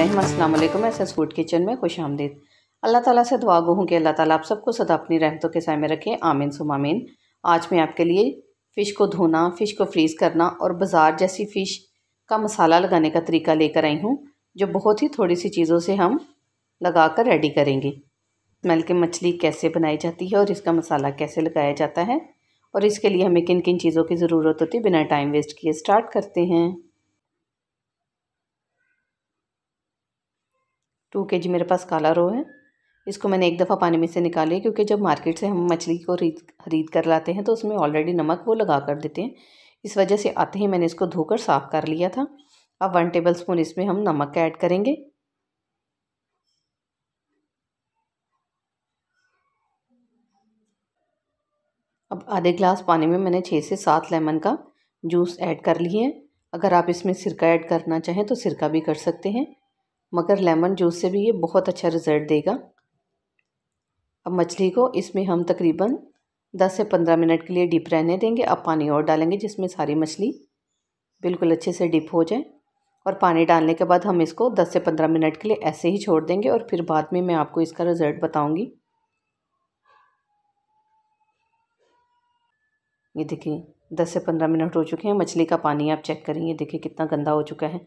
रहीम अस्सलाम वालेकुम S food kitchen में खुश आमदीद अल्लाह ताला से दुआ गो हूँ कि अल्लाह ताला आप सबको सदा अपनी रहमतों के साय में रखें आमीन आमीन आज मैं आपके लिए फ़िश को धोना फ़िश को फ्रीज़ करना और बाज़ार जैसी फ़िश का मसाला लगाने का तरीका लेकर आई हूँ जो बहुत ही थोड़ी सी चीज़ों से हम लगा कर रेडी करेंगे स्मेल की मछली कैसे बनाई जाती है और इसका मसाला कैसे लगाया जाता है और इसके लिए हमें किन किन चीज़ों की ज़रूरत होती है बिना टाइम वेस्ट किए स्टार्ट करते हैं टू के जी मेरे पास काला रो है इसको मैंने एक दफ़ा पानी में से निकाली क्योंकि जब मार्केट से हम मछली को खरीद कर लाते हैं तो उसमें ऑलरेडी नमक वो लगा कर देते हैं इस वजह से आते ही मैंने इसको धोकर साफ़ कर लिया था अब वन टेबल स्पून इसमें हम नमक ऐड करेंगे अब आधे ग्लास पानी में मैंने छः से सात लेमन का जूस ऐड कर लिए अगर आप इसमें सिरका ऐड करना चाहें तो सिरका भी कर सकते हैं मगर लेमन जूस से भी ये बहुत अच्छा रिज़ल्ट देगा अब मछली को इसमें हम तकरीबन 10 से 15 मिनट के लिए डिप रहने देंगे अब पानी और डालेंगे जिसमें सारी मछली बिल्कुल अच्छे से डिप हो जाए और पानी डालने के बाद हम इसको 10 से 15 मिनट के लिए ऐसे ही छोड़ देंगे और फिर बाद में मैं आपको इसका रिज़ल्ट बताऊंगी ये देखिए 10 से 15 मिनट हो चुके हैं मछली का पानी आप चेक करेंगे ये देखिए कितना गंदा हो चुका है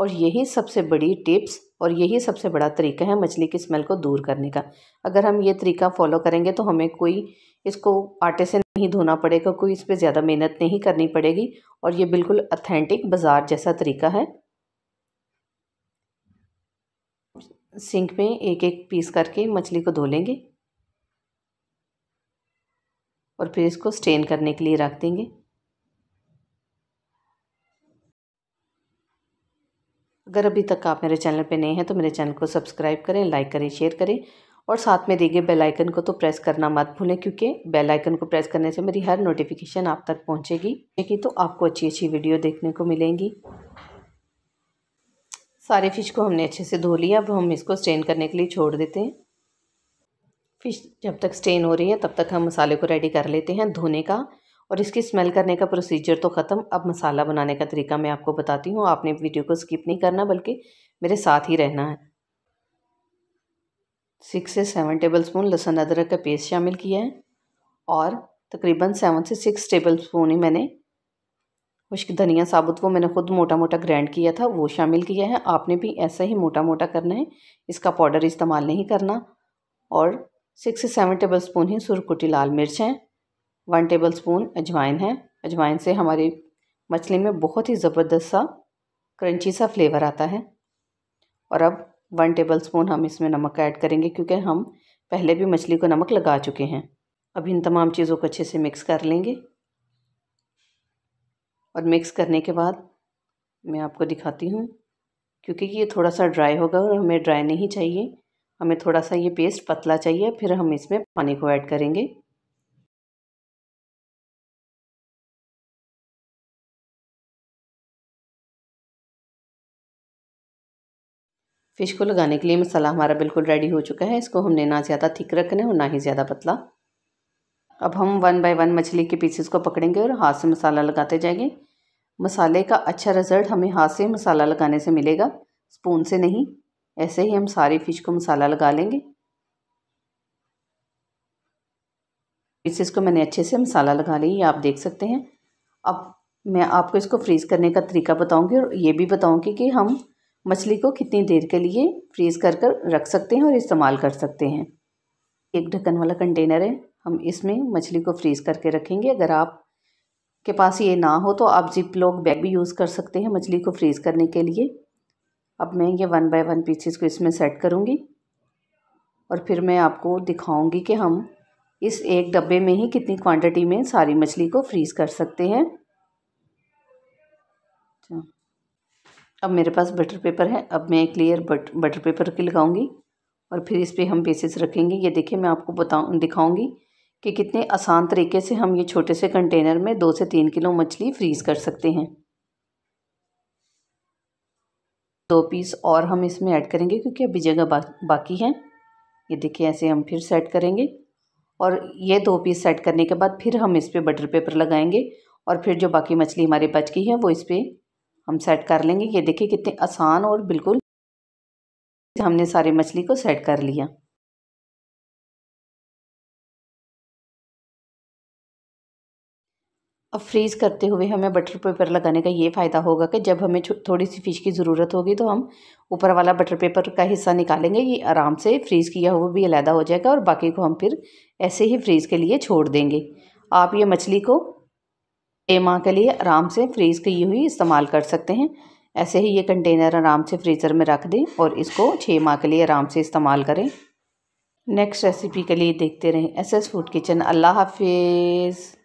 और यही सबसे बड़ी टिप्स और यही सबसे बड़ा तरीका है मछली की स्मेल को दूर करने का अगर हम ये तरीका फॉलो करेंगे तो हमें कोई इसको आटे से नहीं धोना पड़ेगा कोई इस पर ज़्यादा मेहनत नहीं करनी पड़ेगी और ये बिल्कुल अथेंटिक बाज़ार जैसा तरीका है सिंक में एक एक पीस करके मछली को धो लेंगे और फिर इसको स्टेन करने के लिए रख देंगे अगर अभी तक आप मेरे चैनल पर नए हैं तो मेरे चैनल को सब्सक्राइब करें लाइक करें शेयर करें और साथ में दिए गए बेल आइकन को तो प्रेस करना मत भूलें क्योंकि बेल आइकन को प्रेस करने से मेरी हर नोटिफिकेशन आप तक पहुंचेगी तो आपको अच्छी अच्छी वीडियो देखने को मिलेंगी सारे फ़िश को हमने अच्छे से धो लिया अब हम इसको स्टेन करने के लिए छोड़ देते हैं फ़िश जब तक स्टेन हो रही है तब तक हम मसाले को रेडी कर लेते हैं धोने का और इसकी स्मेल करने का प्रोसीजर तो ख़त्म अब मसाला बनाने का तरीका मैं आपको बताती हूँ आपने वीडियो को स्किप नहीं करना बल्कि मेरे साथ ही रहना है सिक्स से सेवन टेबल स्पून लहसुन अदरक का पेस्ट शामिल किया है और तकरीबन सेवन से सिक्स टेबल स्पून ही मैंने खुश्क धनिया साबुत वो मैंने ख़ुद मोटा मोटा ग्राइंड किया था वो शामिल किया है आपने भी ऐसा ही मोटा मोटा करना है इसका पाउडर इस्तेमाल नहीं करना और सिक्स से सेवन टेबल स्पून ही सुरकुटी लाल मिर्च हैं वन टेबल स्पून अजवाइन है अजवाइन से हमारी मछली में बहुत ही ज़बरदस्त सा क्रंची सा फ्लेवर आता है और अब वन टेबल स्पून हम इसमें नमक ऐड करेंगे क्योंकि हम पहले भी मछली को नमक लगा चुके हैं अब इन तमाम चीज़ों को अच्छे से मिक्स कर लेंगे और मिक्स करने के बाद मैं आपको दिखाती हूँ क्योंकि ये थोड़ा सा ड्राई होगा और हमें ड्राई नहीं चाहिए हमें थोड़ा सा ये पेस्ट पतला चाहिए फिर हम इसमें पानी को ऐड करेंगे फिश को लगाने के लिए मसाला हमारा बिल्कुल रेडी हो चुका है इसको हमने ना ज़्यादा थिक रखना है और ना ही ज़्यादा पतला अब हम वन बाय वन मछली के पीसेस को पकड़ेंगे और हाथ से मसाला लगाते जाएंगे मसाले का अच्छा रिजल्ट हमें हाथ से मसाला लगाने से मिलेगा स्पून से नहीं ऐसे ही हम सारी फ़िश को मसाला लगा लेंगे पीसेस को मैंने अच्छे से मसाला लगा ली ये आप देख सकते हैं अब मैं आपको इसको फ्रीज़ करने का तरीका बताऊंगी और ये भी बताऊंगी कि हम मछली को कितनी देर के लिए फ्रीज़ कर कर रख सकते हैं और इस्तेमाल कर सकते हैं एक ढक्कन वाला कंटेनर है हम इसमें मछली को फ्रीज़ करके रखेंगे अगर आप के पास ये ना हो तो आप जिप लॉक बैग भी यूज़ कर सकते हैं मछली को फ्रीज़ करने के लिए अब मैं ये वन बाय वन पीसेस को इसमें सेट करूँगी और फिर मैं आपको दिखाऊँगी कि हम इस एक डब्बे में ही कितनी क्वांटिटी में सारी मछली को फ्रीज़ कर सकते हैं अच्छा। अब मेरे पास बटर पेपर है अब मैं क्लियर बट बटर पेपर की लगाऊंगी और फिर इस पर हम बेसिस रखेंगे ये देखिए मैं आपको बताऊँ दिखाऊँगी कि कितने आसान तरीके से हम ये छोटे से कंटेनर में दो से तीन किलो मछली फ्रीज़ कर सकते हैं दो पीस और हम इसमें ऐड करेंगे क्योंकि अभी जगह बा, बाकी है ये देखिए ऐसे हम फिर सेट करेंगे और ये दो पीस सेट करने के बाद फिर हम इस पर बटर पेपर लगाएंगे और फिर जो बाकी मछली हमारी बच गई है वो इस पर हम सेट कर लेंगे ये देखिए कितने आसान और बिल्कुल हमने सारे मछली को सेट कर लिया अब फ्रीज़ करते हुए हमें बटर पेपर लगाने का ये फ़ायदा होगा कि जब हमें थोड़ी सी फ़िश की ज़रूरत होगी तो हम ऊपर वाला बटर पेपर का हिस्सा निकालेंगे ये आराम से फ्रीज़ किया हुआ भी अलहदा हो जाएगा और बाकी को हम फिर ऐसे ही फ्रीज़ के लिए छोड़ देंगे आप ये मछली को छः माह के लिए आराम से फ्रीज़ की हुई इस्तेमाल कर सकते हैं ऐसे ही ये कंटेनर आराम से फ्रीज़र में रख दें और इसको छः माह के लिए आराम से इस्तेमाल करें नेक्स्ट रेसिपी के लिए देखते रहें एस एस फूड किचन अल्लाह हाफिज़